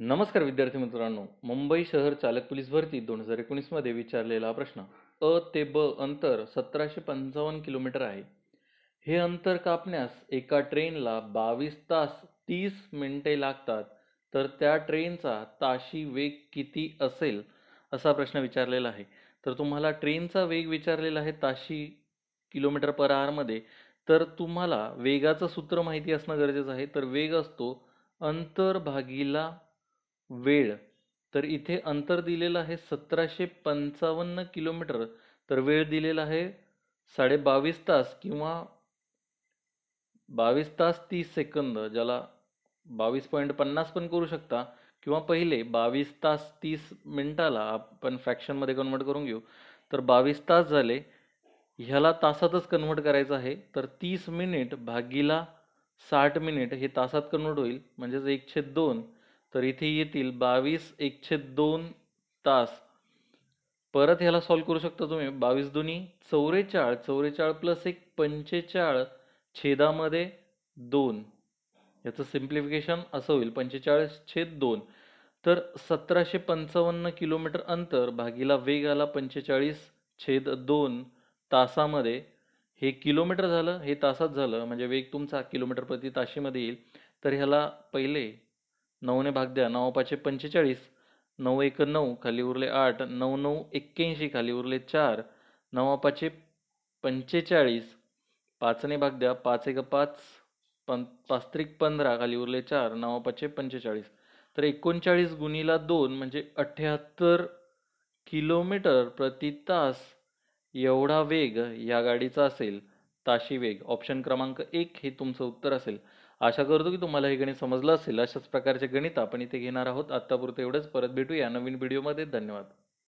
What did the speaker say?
नमस्कार विद्यार्थी मित्रांनो मुंबई शहर चालक पोलीस भरती दोन हजार एकोणीसमध्ये विचारलेला प्रश्न अ ते ब अंतर सतराशे पंचावन्न किलोमीटर आहे हे अंतर कापण्यास एका ट्रेनला बावीस तास तीस मिनिटे लागतात तर त्या ट्रेनचा ताशी वेग किती असेल असा प्रश्न विचारलेला आहे तर तुम्हाला ट्रेनचा वेग विचारलेला आहे ताशी किलोमीटर पर मध्ये तर तुम्हाला वेगाचं सूत्र माहिती असणं गरजेचं आहे तर वेग असतो अंतर भागीला वेळ तर इथे अंतर दिलेलं आहे सतराशे पंचावन्न किलोमीटर तर वेळ दिलेला आहे साडे बावीस तास किंवा बावीस तास तीस सेकंद ज्याला बावीस पॉईंट पन्नास पण करू शकता किंवा पहिले बावीस तास तीस मिनटाला आपण फ्रॅक्शनमध्ये कन्वर्ट करून घेऊ तर बावीस तास झाले ह्याला तासातच कन्वर्ट करायचं आहे तर तीस मिनिट भागीला साठ मिनिट हे तासात कन्वर्ट होईल म्हणजेच एकशे दोन तर इथे येतील बावीस एकशे दोन तास परत ह्याला सॉल्व करू शकता तुम्ही बावीस दोन्ही चौवेचाळ चौवेचाळ प्लस एक पंचेचाळ छेदामध्ये दोन याचं सिम्प्लिफिकेशन असं होईल पंचेचाळीस छेद दोन तर सतराशे पंचावन्न किलोमीटर अंतर भागीला वेग आला पंचेचाळीस छेद दोन तासामध्ये हे किलोमीटर झालं हे तासात झालं म्हणजे वेग तुमचा किलोमीटर प्रति ताशीमध्ये येईल तर ह्याला पहिले नऊने भाग द्या नऊ पाचशे पंचेचाळीस नऊ एक नऊ खाली उरले आठ नऊ नऊ एक्क्याऐंशी खाली उरले चार नऊ पाचशे पंचेचाळीस पाचने भाग द्या पाच एक पाच पं पाच पंधरा खाली उरले चार नऊ पाचशे पंचेचाळीस तर एकोणचाळीस गुणीला दोन म्हणजे अठ्ठ्याहत्तर किलोमीटर प्रति तास एवढा वेग या गाडीचा असेल ताशी वेग ऑप्शन क्रमांक एक हे तुमचं उत्तर असेल आशा करतो की तुम्हाला हे गणित समजलं असेल अशाच प्रकारचे गणित आपण इथे घेणार आहोत आत्तापुरतं एवढंच परत भेटूया नवीन व्हिडिओमध्ये धन्यवाद